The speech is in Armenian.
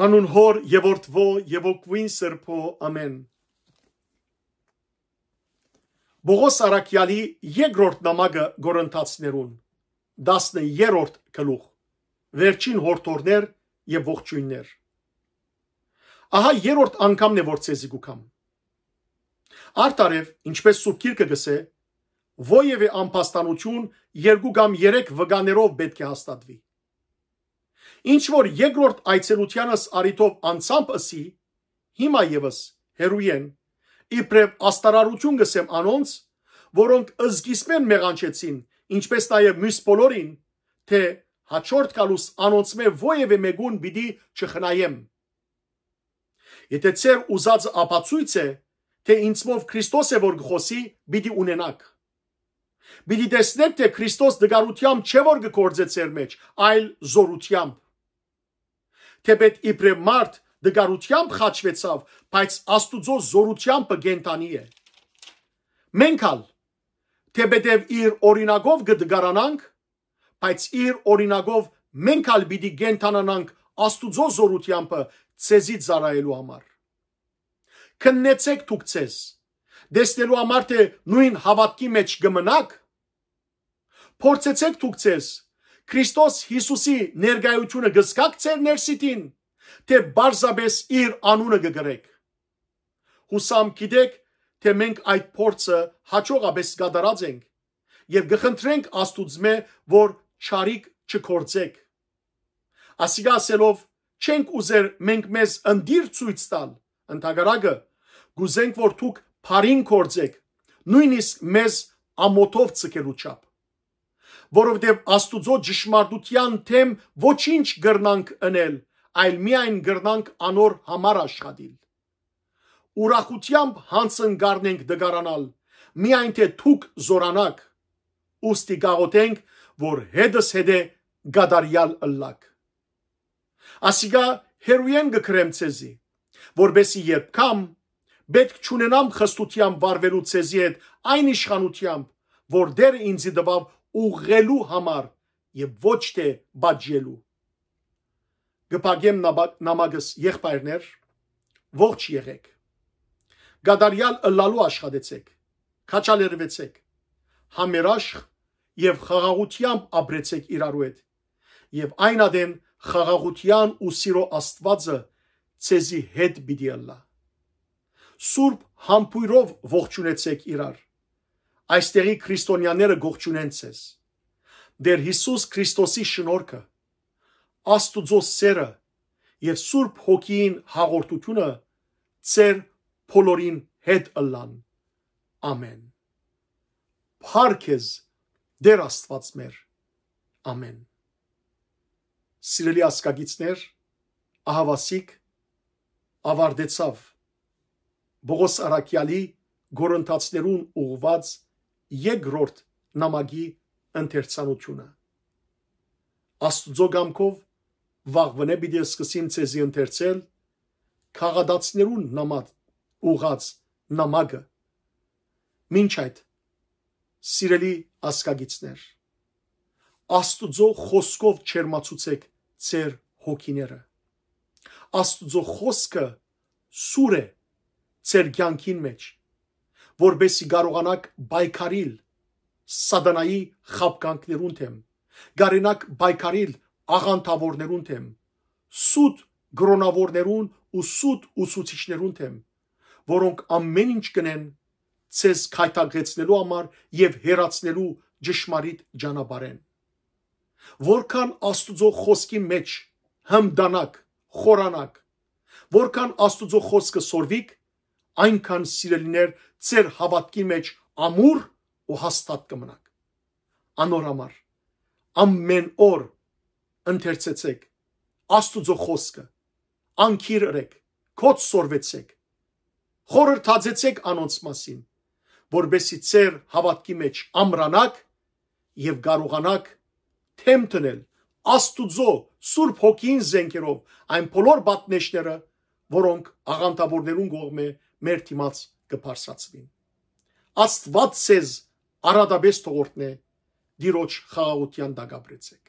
հանուն հոր եւ որդվո եւ օգուին սրբո ամեն Բողոս Արաքյալի երկրորդ նամակը Գորընթացներուն 13-րդ գլուխ Վերջին հորթորներ եւ ողջույններ Ահա երրորդ անգամն է որ ցեզի գուկամ Արտարև ինչպես Սուրբ Գիրքը գսե ոևէ անփաստանություն երկու կամ երեք վգաներով պետք է հաստատվի ինչ որ երկրորդ այցելությանս արիտով անցամբ ասի հիմա եւս հերույ են իբրև աստարարություն գսեմ անոնց որոնք ըզգիսմեն մեղանչեցին ինչպես նաեւ մյուս բոլորին թե հաջորդ գալուս անոնց մե ովևէ մեգուն բիդի չխնայեմ եթե ծեր ուզած ապացույց է թե ինձով Քրիստոս է որ գխոսի բիդի ունենակ Բիդի դեսնեք թե Քրիստոս դգարությամբ չէ որ գործեց իր մեջ, այլ զորությամբ թեպետ իբրև մարդ դգարությամբ խաչվեցավ, բայց Աստուծո զորությամբ գենտանի է։ Մենք ալ թեպետև իր օրինագով գդգարանանք, բայց իր օրինագով մենք ալ պիտի գենտանանանք Աստուծո զորությամբ ցեզի ծարայելու համար։ Քննեցեք դուք ցեզ։ Դեսնելու համար թե նույն հավատքի մեջ գմնաք, փորձեցեք դուք ցեզ Քրիստոս Հիսուսի ներկայությունը գսկակ ծեր ներսիտին, թե բարձաբես իր անունը գգրեք։ Հուսամ գիտեք, թե մենք այդ փորձը հաջողապես կատարած ենք եւ գխնդրենք Աստուծմե, որ չարիք չկործեք։ Ասիկա ասելով, չենք ուզեր մենք մեզ ընդիր ցույց տալ, ընդհակառակը գուզենք որ դուք բարին կործեք, նույնիսկ մեզ ամոթով ցկելու չափ որովհետև Աստուծո ճշմարտության թեմ ոչինչ գրնանք ընել, այլ միայն գրնանք անոր համար աշխատիլ։ Ուրախությամբ հանցնգարնենք դգարանալ, միայն թե թուք զորանակ, ուստի գաղոտենք, որ հետս հետ է գադարյալ ըլլակ։ Ասիկա հերույեն գքրեմ ցեզի, որբեսի երբ կամ պետք չունենամ խստությամբ վարվելու ցեզի հետ այն իշխանությամբ, որ դեր ինձի դվավ ուղղելու համար եւ ոչ թե բաժելու։ Գպագեմ նամակս եղբայրներ, ողջ եղեք։ Գադարյալ ըլլալու աշխատեցեք, քաչալերվեցեք, համերաշխ եւ խաղաղությամբ ապրեցեք իրարու հետ։ Եվ այնադեմ խաղաղության ու սիրո Աստվածը ցեզի հետ պիտի լա։ Սուրբ համբույրով ողջունեցեք իրար այստեղի քրիստոնյաները գող չունեն ցես։ Դեր Հիսուս Քրիստոսի շնորհքը, Աստուծո սերը եւ Սուրբ Հոգին հաղորդությունը ծեր բոլորին հետ ըլլան։ Ամեն։ Փարքեզ Դեր Աստված մեր։ Ամեն։ Սիրելի ասկագիցներ, ահավասիկ ավարտեցավ Բողոս Արաքյալի գորընթացներուն ուղված երկրորդ նամակի ընթերցանությունը Աստուծո գամքով վաղվնե պիտի սկսիմ ցեզի ընթերցել քաղադացներուն նամակ ուղած նամակը մինչ այդ սիրելի ասկագիցներ Աստուծո խոսքով չերմացուցեք ձեր հոգիները։ Աստուծո խոսքը սուր է ձեր կյանքին մեջ որբեսի կարողանաք պայքարիլ սատանայի խապկանքներուն թեմ, գարենակ պայքարիլ աղանթավորներուն թեմ, սուտ գրոնավորներուն ու սուտ ուսուցիչներուն թեմ, որոնք ամեն ինչ կնեն ցես քայտագեցնելու համար եւ հերացնելու ճշմարիտ ճանապարհեն։ Որքան Աստուծո խոսքի մեջ հմդանակ, խորանակ, որքան Աստուծո խոսքը սորվիկ, այնքան սիրելիներ ձեր հավատքի մեջ ամուր ու հաստատ կմնաք անոր համար ամեն օր ընթերցեցեք աստուծո խոսքը անկիրրեք կոչ սորվեցեք խորհրդածեցեք անոնց մասին որբեսի ձեր հավատքի մեջ ամրանակ եւ կարողանաք թեմ տնել աստուծո սուրբ հոգին զենքերով այն բոլոր բատնեշները որոնք աղանտավորներուն կողմ է մեր թիմած կփարսացվին։ Աստված ցեզ արադաբես թողորտնե դիրոջ խաղաղության դակաբրեցեք։